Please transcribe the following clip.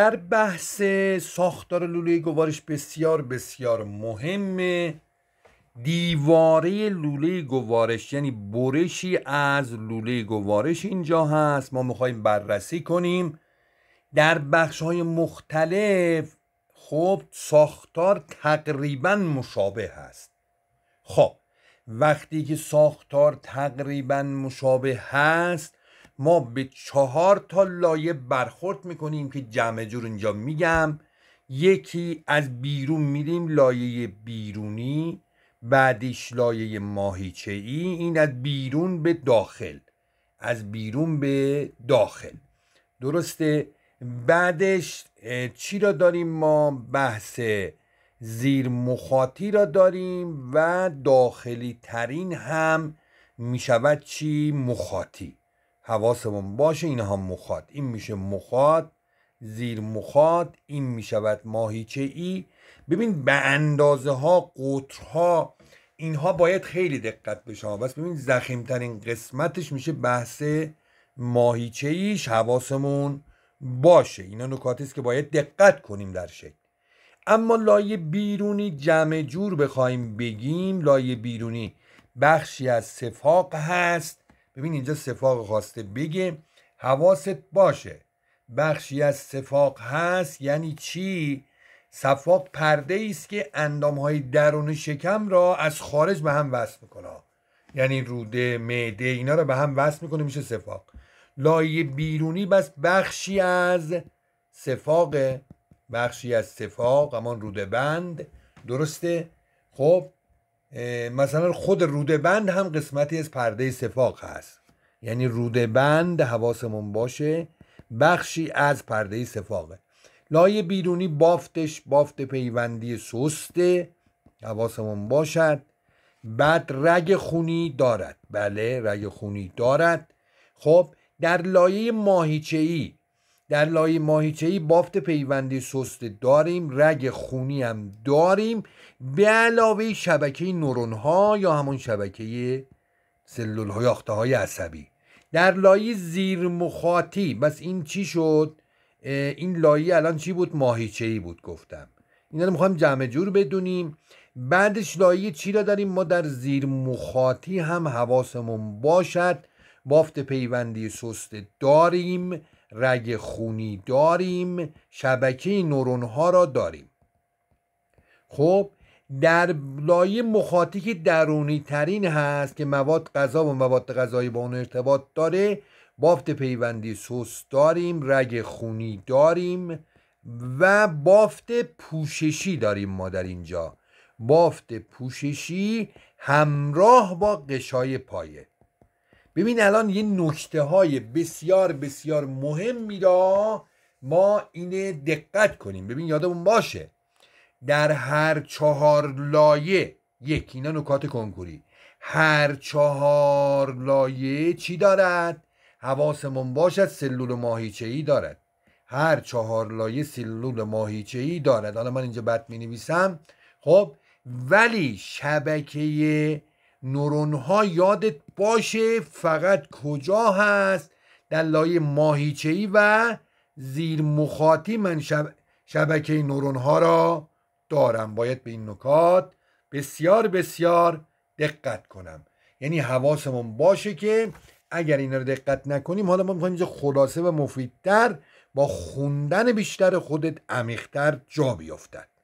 در بحث ساختار لوله گوارش بسیار بسیار مهمه دیواره لوله گوارش یعنی برشی از لوله گوارش اینجا هست ما میخوایم بررسی کنیم در بخش های مختلف خب ساختار تقریبا مشابه هست خب وقتی که ساختار تقریبا مشابه هست ما به چهار تا لایه برخورد میکنیم که جمع جور اینجا میگم یکی از بیرون میریم لایه بیرونی بعدش لایه ماهیچه ای این از بیرون به داخل از بیرون به داخل درسته بعدش چی را داریم ما بحث زیر مخاطی را داریم و داخلی ترین هم میشود چی مخاطی حواسمون باشه هم مخاط این میشه مخاط زیر مخاط این میشود ماهیچه ای ببین به اندازه ها قطرها اینها باید خیلی دقت بشه بس ببین زخیمترین قسمتش میشه بحث ماهیچه ایش حواسمون باشه اینا نکاتی است که باید دقت کنیم در شکل اما لایه بیرونی جمع جور بخوایم بگیم لایه بیرونی بخشی از سفاق هست ببین اینجا سفاق خواسته بگه حواست باشه بخشی از سفاق هست یعنی چی سفاق پرده ای است که اندام های درون شکم را از خارج به هم وصل میکنه یعنی روده معده اینا رو به هم وصل میکنه میشه سفاق لایه بیرونی بس بخشی از سفاق بخشی از سفاق همان روده بند درسته خب مثلا خود روده بند هم قسمتی از پرده سفاق هست یعنی روده بند حواسمون باشه بخشی از پرده سفاقه لایه بیرونی بافتش بافت پیوندی سسته حواسمون باشد بعد رگ خونی دارد بله رگ خونی دارد خب در لایه ماهیچه ای در ماهیچه ای بافت پیوندی سست داریم رگ خونی هم داریم به علاوه شبکه نورون ها یا همون شبکه سلول های های عصبی در لایه زیر مخاطی بس این چی شد این لایه الان چی بود ای بود گفتم اینا رو میخوایم جمع جور بدونیم بعدش لایه چی را داریم ما در زیر مخاطی هم حواسمون باشد بافت پیوندی سست داریم رگ خونی داریم شبکه نورون ها را داریم خب در لایه مخاطی که درونی ترین هست که مواد غذا و مواد غذایی با اون ارتباط داره بافت پیوندی سوس داریم رگ خونی داریم و بافت پوششی داریم ما در اینجا بافت پوششی همراه با قشای پایه ببین الان یه نکته های بسیار بسیار مهمی را ما اینه دقت کنیم ببین یادمون باشه در هر چهار لایه یک اینا نکات کنکوری هر چهار لایه چی دارد حواسمون باشد سلول ماهیچه ای دارد هر چهار لایه سلول ماهیچه ای دارد حالا من اینجا بد می نویسم خب ولی شبکه نورونها یادت باشه فقط کجا هست در لایه ماهیچه‌ای و زیر مخاطی من شب... شبکه نورون را دارم باید به این نکات بسیار بسیار دقت کنم یعنی حواسمون باشه که اگر این رو دقت نکنیم حالا ما میخوایم اینجا خلاصه و مفیدتر با خوندن بیشتر خودت عمیقتر جا بیفتد